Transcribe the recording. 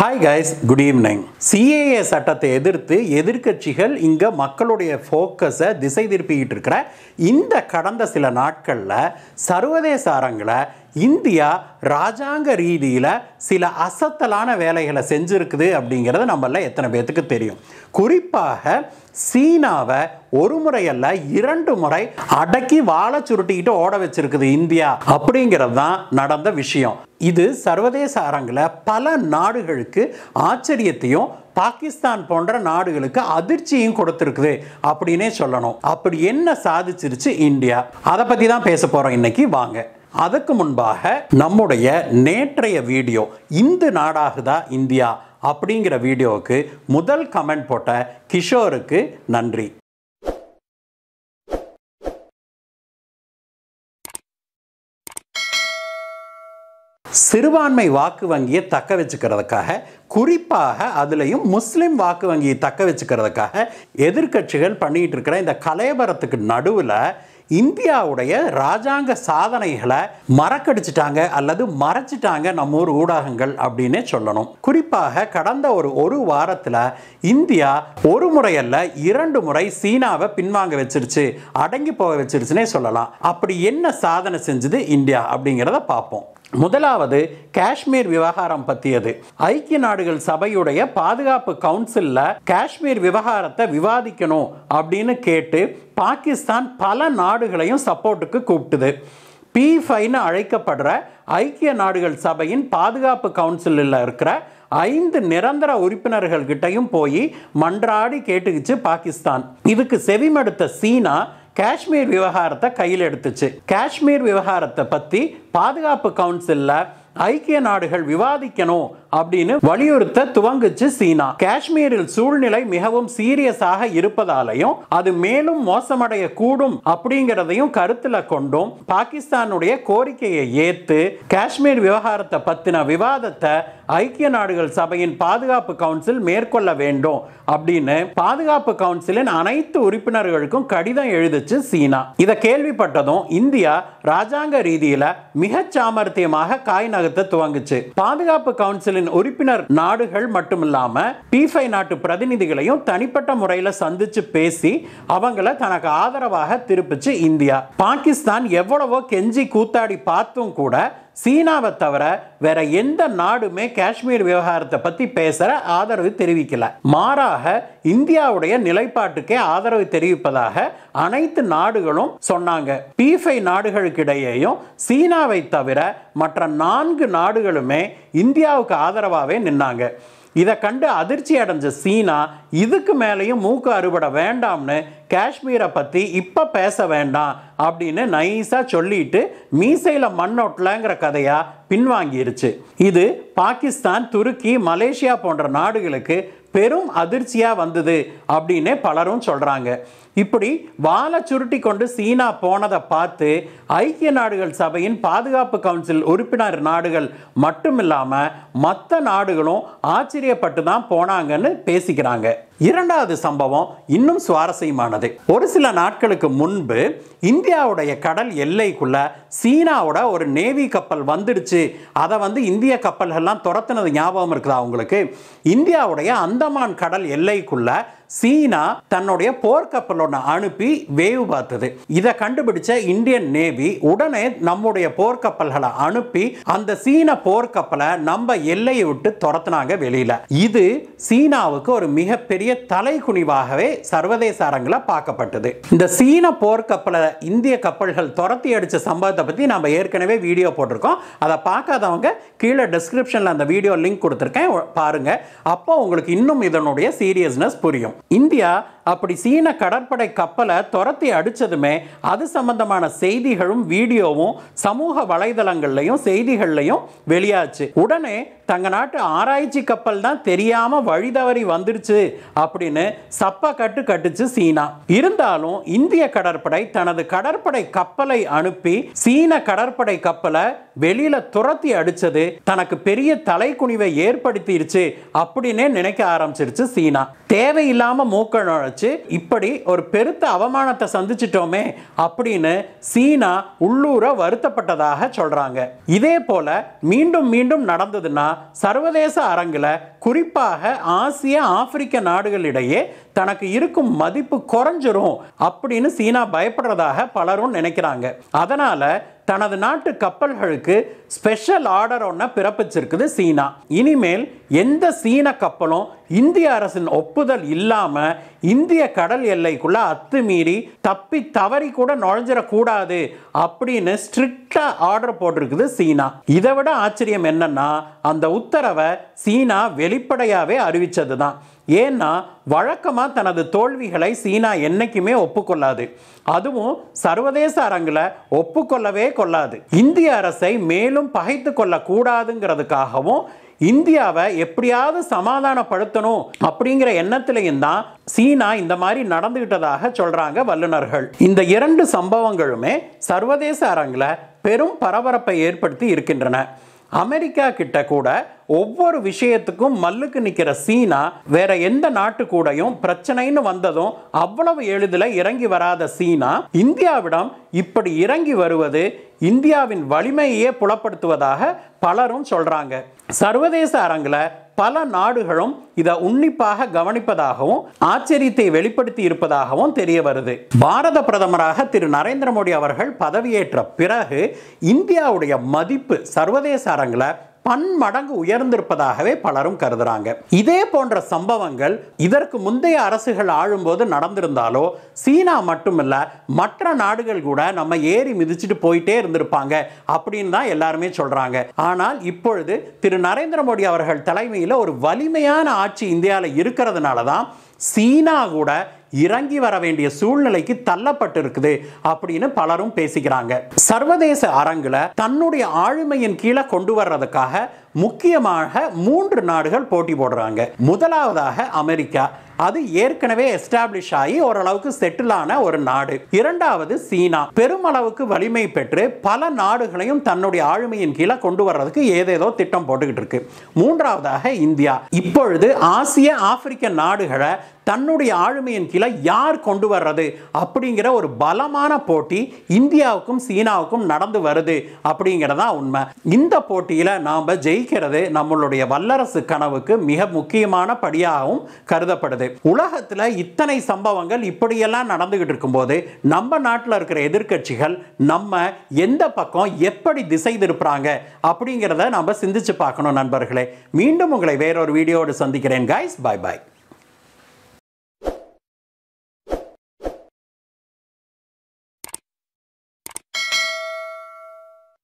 hi guys good evening CAA சட்டத்தை எதிர்த்து எதிர்கட்சிகள் இங்கே மக்களுடைய ஃபோக்கஸை திசை திருப்பிக்கிட்டு இருக்கிற இந்த கடந்த சில நாட்களில் சர்வதேச அரங்கில் இந்தியா ராஜாங்க ரீதியில் சில அசத்தலான வேலைகளை செஞ்சுருக்குது அப்படிங்கிறது நம்மள எத்தனை பேர்த்துக்கு தெரியும் குறிப்பாக சீனாவை ஒரு முறையல்ல இரண்டு முறை அடக்கி வாழை சுருட்டிக்கிட்டு ஓட வச்சிருக்குது இந்தியா அப்படிங்கிறது தான் நடந்த விஷயம் இது சர்வதேச அரங்கில் பல நாடுகளுக்கு ஆச்சரியத்தையும் பாகிஸ்தான் போன்ற நாடுகளுக்கு அதிர்ச்சியும் கொடுத்துருக்குது அப்படின்னே சொல்லணும் அப்படி என்ன சாதிச்சிருச்சு இந்தியா அதை பற்றி தான் பேச போகிறோம் இன்னைக்கு வாங்க அதுக்கு முன்பாக நம்முடைய நேற்றைய வீடியோ இந்து நாடாகுதா இந்தியா அப்படிங்கிற வீடியோவுக்கு முதல் கமெண்ட் போட்ட கிஷோருக்கு நன்றி சிறுபான்மை வாக்கு வங்கியை தக்க வச்சுக்கிறதுக்காக குறிப்பாக அதுலேயும் முஸ்லீம் வாக்கு வங்கியை தக்க வச்சுக்கிறதுக்காக எதிர்கட்சிகள் பண்ணிகிட்டு இருக்கிற இந்த கலையபரத்துக்கு நடுவில் இந்தியாவுடைய ராஜாங்க சாதனைகளை மறக்கடிச்சிட்டாங்க அல்லது மறைச்சிட்டாங்க நம்ம ஊர் ஊடகங்கள் அப்படின்னே சொல்லணும் குறிப்பாக கடந்த ஒரு ஒரு வாரத்தில் இந்தியா ஒரு முறையல்ல இரண்டு முறை சீனாவை பின்வாங்க வச்சிருச்சு அடங்கி போக வச்சிருச்சுன்னே சொல்லலாம் அப்படி என்ன சாதனை செஞ்சது இந்தியா அப்படிங்கிறத பார்ப்போம் முதலாவது காஷ்மீர் விவகாரம் பற்றியது ஐக்கிய நாடுகள் சபையுடைய பாதுகாப்பு கவுன்சிலில் காஷ்மீர் விவகாரத்தை விவாதிக்கணும் அப்படின்னு கேட்டு பாகிஸ்தான் பல நாடுகளையும் சப்போர்ட்டுக்கு கூப்பிட்டுது பி ஃபைன்னு அழைக்கப்படுற ஐக்கிய நாடுகள் சபையின் பாதுகாப்பு கவுன்சிலில் இருக்கிற ஐந்து நிரந்தர கிட்டையும் போய் மன்றாடி கேட்டுக்கிச்சு பாகிஸ்தான் இதுக்கு செவிமடுத்த சீனா காஷ்மீர் விவகாரத்தை கையில் எடுத்துச்சு காஷ்மீர் விவகாரத்தை பற்றி பாதுகாப்பு கவுன்சிலில் ஐக்கிய நாடுகள் விவாதிக்கணும் அப்படின்னு வலியுறுத்த துவங்குச்சு சீனா காஷ்மீரில் சூழ்நிலை மிகவும் சீரியஸாக இருப்பதாலையும் அது மேலும் மோசமடைய கூடும் அப்படிங்கிறதையும் கருத்துல கொண்டும் பாகிஸ்தானுடைய கோரிக்கையை ஏத்து காஷ்மீர் விவகாரத்தை பத்தின விவாதத்தை ஐக்கிய நாடுகள் சபையின் பாதுகாப்பு கவுன்சில் மேற்கொள்ள வேண்டும் அப்படின்னு பாதுகாப்பு கவுன்சிலின் அனைத்து உறுப்பினர்களுக்கும் கடிதம் எழுதிச்சு சீனா இதை கேள்விப்பட்டதும் இந்தியா ராஜாங்க ரீதியில மிக சாமர்த்தியமாக காய் நகர்த்த துவங்குச்சு பாதுகாப்பு கவுன்சிலின் உறுப்பினர் நாடுகள் மட்டுமில்லாம பிஃபை நாட்டு பிரதிநிதிகளையும் தனிப்பட்ட முறையில் சந்திச்சு பேசி அவங்களை தனக்கு ஆதரவாக திருப்பிச்சு இந்தியா பாகிஸ்தான் எவ்வளவோ கெஞ்சி கூத்தாடி பார்த்தும் கூட சீனாவை தவிர வேற எந்த நாடுமே காஷ்மீர் விவகாரத்தை பற்றி பேசுகிற ஆதரவு தெரிவிக்கல மாறாக இந்தியாவுடைய நிலைப்பாட்டுக்கே ஆதரவு தெரிவிப்பதாக அனைத்து நாடுகளும் சொன்னாங்க பிஃபை நாடுகளுக்கிடையேயும் சீனாவை தவிர மற்ற நான்கு நாடுகளுமே இந்தியாவுக்கு ஆதரவாகவே நின்னாங்க இதை கண்டு அதிர்ச்சி அடைஞ்ச சீனா இதுக்கு மேலேயும் மூக்கு அறுவடை வேண்டாம்னு காஷ்மீரை பற்றி இப்போ பேச வேண்டாம் அப்படின்னு நைஸாக சொல்லிட்டு மீசையில் மண்ணொட்டலங்கிற கதையாக பின்வாங்கிருச்சு இது பாகிஸ்தான் துருக்கி மலேசியா போன்ற நாடுகளுக்கு பெரும் அதிர்ச்சியாக வந்தது அப்படின்னு பலரும் சொல்கிறாங்க இப்படி வாழை சுருட்டி கொண்டு சீனா போனதை பார்த்து ஐக்கிய நாடுகள் சபையின் பாதுகாப்பு கவுன்சில் உறுப்பினர் நாடுகள் மட்டுமில்லாமல் மற்ற நாடுகளும் ஆச்சரியப்பட்டு தான் போனாங்கன்னு பேசிக்கிறாங்க இரண்டாவது சம்பவம் இன்னும் சுவாரஸ்யமானது ஒரு சில நாட்களுக்கு முன்பு இந்தியாவுடைய கடல் எல்லைக்குள்ள சீனாவோட ஒரு நேவி கப்பல் வந்துடுச்சு அதை வந்து இந்திய கப்பல்கள்லாம் துரத்துனது ஞாபகம் இருக்குதா உங்களுக்கு இந்தியாவுடைய அந்தமான் கடல் எல்லைக்குள்ள சீனா தன்னுடைய போர்க்கப்பல் ஒன்று அனுப்பி வேவு பார்த்தது இதை கண்டுபிடிச்ச இந்தியன் நேவி உடனே நம்முடைய போர்க்கப்பல்களை அனுப்பி அந்த சீன போர்க்கப்பலை நம்ம எல்லையை விட்டு துரத்துனாங்க வெளியில இது சீனாவுக்கு ஒரு மிகப்பெரிய தலை குனிவாகவே சர்வதேச அரங்கில் பார்க்கப்பட்டது இந்த சீன போர்க்கப்பலை இந்திய கப்பல்கள் துரத்தி அடிச்ச சம்பவத்தை பற்றி நம்ம ஏற்கனவே வீடியோ போட்டிருக்கோம் அதை பார்க்காதவங்க கீழே டிஸ்கிரிப்ஷனில் அந்த வீடியோ லிங்க் கொடுத்துருக்கேன் பாருங்கள் அப்போ உங்களுக்கு இன்னும் இதனுடைய சீரியஸ்னஸ் புரியும் India அப்படி சீன கடற்படை கப்பலை துரத்தி அடித்ததுமே அது சம்பந்தமான செய்திகளும் வீடியோவும் சமூக வலைதளங்கள்லையும் செய்திகள்லையும் வெளியாச்சு உடனே தங்க நாட்டு ஆராய்ச்சி கப்பல் தான் தெரியாமல் வழிதவறி வந்துருச்சு அப்படின்னு சப்ப கட்டு கட்டுச்சு சீனா இருந்தாலும் இந்திய கடற்படை தனது கடற்படை கப்பலை அனுப்பி சீன கடற்படை கப்பலை வெளியில துரத்தி அடிச்சது தனக்கு பெரிய தலைக்குனிவை ஏற்படுத்திருச்சு அப்படின்னே நினைக்க ஆரம்பிச்சிருச்சு சீனா தேவையில்லாம மூக்க அடைச்சு இப்படி ஒரு பெருத்த அவமானத்தை சந்திச்சிட்டோமே அப்படின்னு சீனா உள்ளூர வருத்தப்பட்டதாக சொல்றாங்க இதே போல மீண்டும் மீண்டும் நடந்ததுன்னா சர்வதேச அரங்கில் குறிப்பாக ஆசிய ஆப்பிரிக்க நாடுகளிடையே தனக்கு இருக்கும் மதிப்பு குறைஞ்சிரும் அப்படின்னு சீனா பயப்படுறதாக பலரும் நினைக்கிறாங்க அதனால தனது நாட்டு கப்பல்களுக்கு ஸ்பெஷல் ஆர்டர் ஒன்றை பிறப்பிச்சிருக்குது சீனா இனிமேல் எந்த சீன கப்பலும் இந்திய அரசின் ஒப்புதல் இல்லாமல் இந்திய கடல் எல்லைக்குள்ளே அத்துமீறி தப்பி தவறி கூட நுழைஞ்சிடக்கூடாது அப்படின்னு ஸ்ட்ரிக்டா ஆர்டர் போட்டிருக்குது சீனா இதை விட ஆச்சரியம் என்னன்னா அந்த உத்தரவை சீனா வெளி வெளிப்படையாகவே அறிவித்தது தான் ஏன்னா வழக்கமாக தனது தோல்விகளை சீனா என்றைக்குமே ஒப்புக்கொள்ளாது அதுவும் சர்வதேச அரங்கில் ஒப்புக்கொள்ளவே கொள்ளாது இந்திய அரசை மேலும் பகைத்து கொள்ளக்கூடாதுங்கிறதுக்காகவும் இந்தியாவை எப்படியாவது சமாதானப்படுத்தணும் அப்படிங்கிற எண்ணத்திலையும் தான் சீனா இந்த மாதிரி நடந்துகிட்டதாக சொல்றாங்க வல்லுநர்கள் இந்த இரண்டு சம்பவங்களுமே சர்வதேச அரங்கில் பெரும் பரபரப்பை ஏற்படுத்தி இருக்கின்றன அமெரிக்கா கிட்ட கூட ஒவ்வொரு விஷயத்துக்கும் மல்லுக்கு நிற்கிற சீனா வேற எந்த நாட்டு கூடயும் பிரச்சனைன்னு வந்ததும் அவ்வளவு எளிதில் இறங்கி வராத சீனா இந்தியாவிடம் இப்படி இறங்கி வருவது இந்தியாவின் வலிமையே புலப்படுத்துவதாக பலரும் சொல்றாங்க சர்வதேச அரங்கில் பல நாடுகளும் இதை உன்னிப்பாக கவனிப்பதாகவும் ஆச்சரியத்தை வெளிப்படுத்தி இருப்பதாகவும் தெரிய வருது பாரத பிரதமராக திரு நரேந்திர மோடி அவர்கள் பதவியேற்ற பிறகு இந்தியாவுடைய மதிப்பு சர்வதேச அரங்கில் பன்மடங்கு உயர்ந்திருப்பதாகவே பலரும் கருதுறாங்க இதே போன்ற சம்பவங்கள் இதற்கு முந்தைய அரசுகள் ஆழும்போது நடந்திருந்தாலோ சீனா மட்டுமல்ல மற்ற நாடுகள் கூட நம்ம ஏறி மிதிச்சுட்டு போயிட்டே இருந்திருப்பாங்க அப்படின்னு தான் எல்லாருமே சொல்றாங்க ஆனால் இப்பொழுது திரு நரேந்திர மோடி அவர்கள் தலைமையில் ஒரு வலிமையான ஆட்சி இந்தியாவில் இருக்கிறதுனால தான் சீனா கூட இறங்கி வர வேண்டிய சூழ்நிலைக்கு தள்ளப்பட்டிருக்குது அப்படின்னு பலரும் பேசிக்கிறாங்க சர்வதேச அரங்கில் தன்னுடைய ஆளுமையின் கீழே கொண்டு வர்றதுக்காக முக்கியமாக மூன்று நாடுகள் போட்டி போடுறாங்க முதலாவதாக அமெரிக்கா அது ஏற்கனவே எஸ்டாப்ளிஷ் ஆகி ஓரளவுக்கு செட்டில் ஆன ஒரு நாடு இரண்டாவது சீனா பெருமளவுக்கு வலிமை பெற்று பல நாடுகளையும் தன்னுடைய ஆளுமையின் கீழே கொண்டு வர்றதுக்கு ஏதேதோ திட்டம் போட்டுக்கிட்டு இருக்கு மூன்றாவதாக இந்தியா இப்பொழுது ஆசிய ஆப்பிரிக்க நாடுகளை தன்னுடைய ஆளுமையின் கீழே யார் கொண்டு வர்றது அப்படிங்கிற ஒரு பலமான போட்டி இந்தியாவுக்கும் சீனாவுக்கும் நடந்து வருது அப்படிங்கிறதா உண்மை இந்த போட்டியில் நாம் ஜெயிக்கிறது நம்மளுடைய வல்லரசு கனவுக்கு மிக முக்கியமான படியாகவும் கருதப்படுது உலகத்தில் இத்தனை சம்பவங்கள் இப்படியெல்லாம் நடந்துகிட்டு இருக்கும்போது நம்ம நாட்டில் இருக்கிற எதிர்கட்சிகள் நம்ம எந்த பக்கம் எப்படி திசை திருப்புறாங்க அப்படிங்கிறத நம்ம சிந்திச்சு பார்க்கணும் நண்பர்களே மீண்டும் உங்களை வேறொரு வீடியோடு சந்திக்கிறேன் கைஸ் பாய் பாய்